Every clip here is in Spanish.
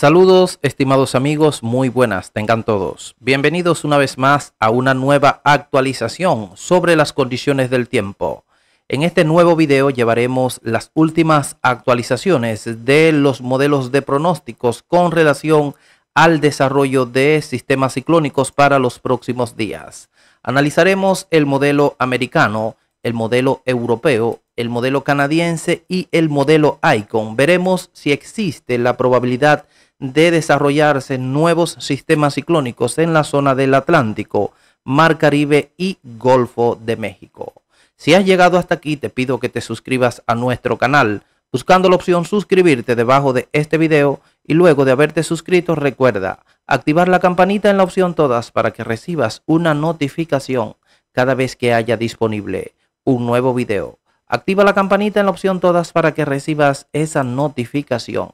Saludos estimados amigos, muy buenas tengan todos. Bienvenidos una vez más a una nueva actualización sobre las condiciones del tiempo. En este nuevo video llevaremos las últimas actualizaciones de los modelos de pronósticos con relación al desarrollo de sistemas ciclónicos para los próximos días. Analizaremos el modelo americano, el modelo europeo, el modelo canadiense y el modelo ICON. Veremos si existe la probabilidad de desarrollarse nuevos sistemas ciclónicos en la zona del Atlántico, Mar Caribe y Golfo de México. Si has llegado hasta aquí, te pido que te suscribas a nuestro canal, buscando la opción suscribirte debajo de este video y luego de haberte suscrito recuerda activar la campanita en la opción todas para que recibas una notificación cada vez que haya disponible un nuevo video. Activa la campanita en la opción todas para que recibas esa notificación.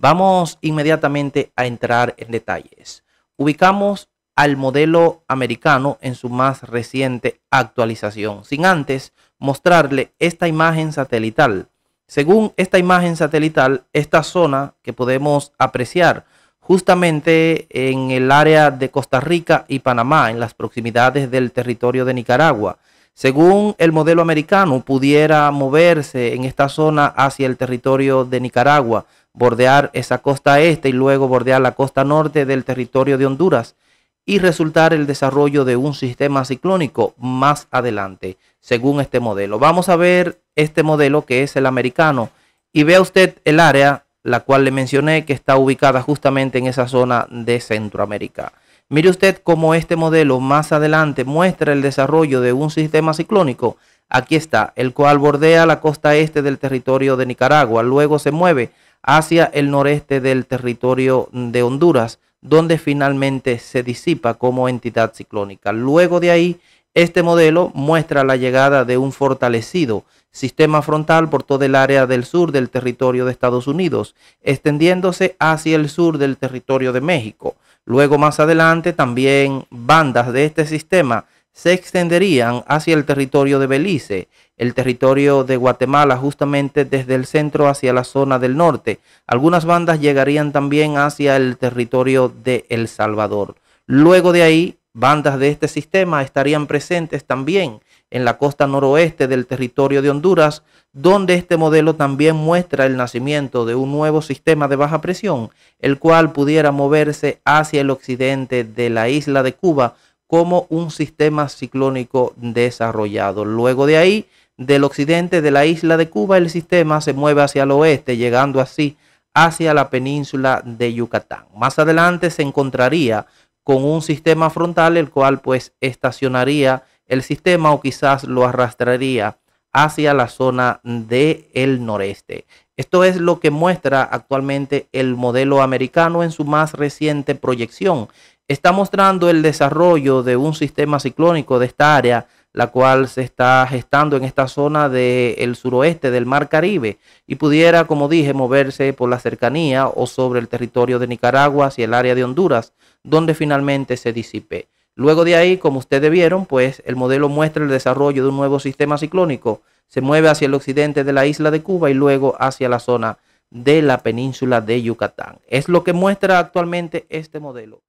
Vamos inmediatamente a entrar en detalles. Ubicamos al modelo americano en su más reciente actualización, sin antes mostrarle esta imagen satelital. Según esta imagen satelital, esta zona que podemos apreciar justamente en el área de Costa Rica y Panamá, en las proximidades del territorio de Nicaragua, según el modelo americano, pudiera moverse en esta zona hacia el territorio de Nicaragua bordear esa costa este y luego bordear la costa norte del territorio de Honduras y resultar el desarrollo de un sistema ciclónico más adelante, según este modelo. Vamos a ver este modelo que es el americano y vea usted el área, la cual le mencioné, que está ubicada justamente en esa zona de Centroamérica. Mire usted cómo este modelo más adelante muestra el desarrollo de un sistema ciclónico. Aquí está, el cual bordea la costa este del territorio de Nicaragua, luego se mueve hacia el noreste del territorio de Honduras, donde finalmente se disipa como entidad ciclónica. Luego de ahí, este modelo muestra la llegada de un fortalecido sistema frontal por todo el área del sur del territorio de Estados Unidos, extendiéndose hacia el sur del territorio de México. Luego más adelante también bandas de este sistema se extenderían hacia el territorio de Belice, el territorio de Guatemala justamente desde el centro hacia la zona del norte. Algunas bandas llegarían también hacia el territorio de El Salvador. Luego de ahí, bandas de este sistema estarían presentes también en la costa noroeste del territorio de Honduras, donde este modelo también muestra el nacimiento de un nuevo sistema de baja presión, el cual pudiera moverse hacia el occidente de la isla de Cuba, como un sistema ciclónico desarrollado. Luego de ahí, del occidente de la isla de Cuba, el sistema se mueve hacia el oeste, llegando así hacia la península de Yucatán. Más adelante se encontraría con un sistema frontal, el cual pues estacionaría el sistema o quizás lo arrastraría hacia la zona del el noreste. Esto es lo que muestra actualmente el modelo americano en su más reciente proyección, está mostrando el desarrollo de un sistema ciclónico de esta área, la cual se está gestando en esta zona del suroeste del Mar Caribe y pudiera, como dije, moverse por la cercanía o sobre el territorio de Nicaragua hacia el área de Honduras, donde finalmente se disipe. Luego de ahí, como ustedes vieron, pues el modelo muestra el desarrollo de un nuevo sistema ciclónico. Se mueve hacia el occidente de la isla de Cuba y luego hacia la zona de la península de Yucatán. Es lo que muestra actualmente este modelo.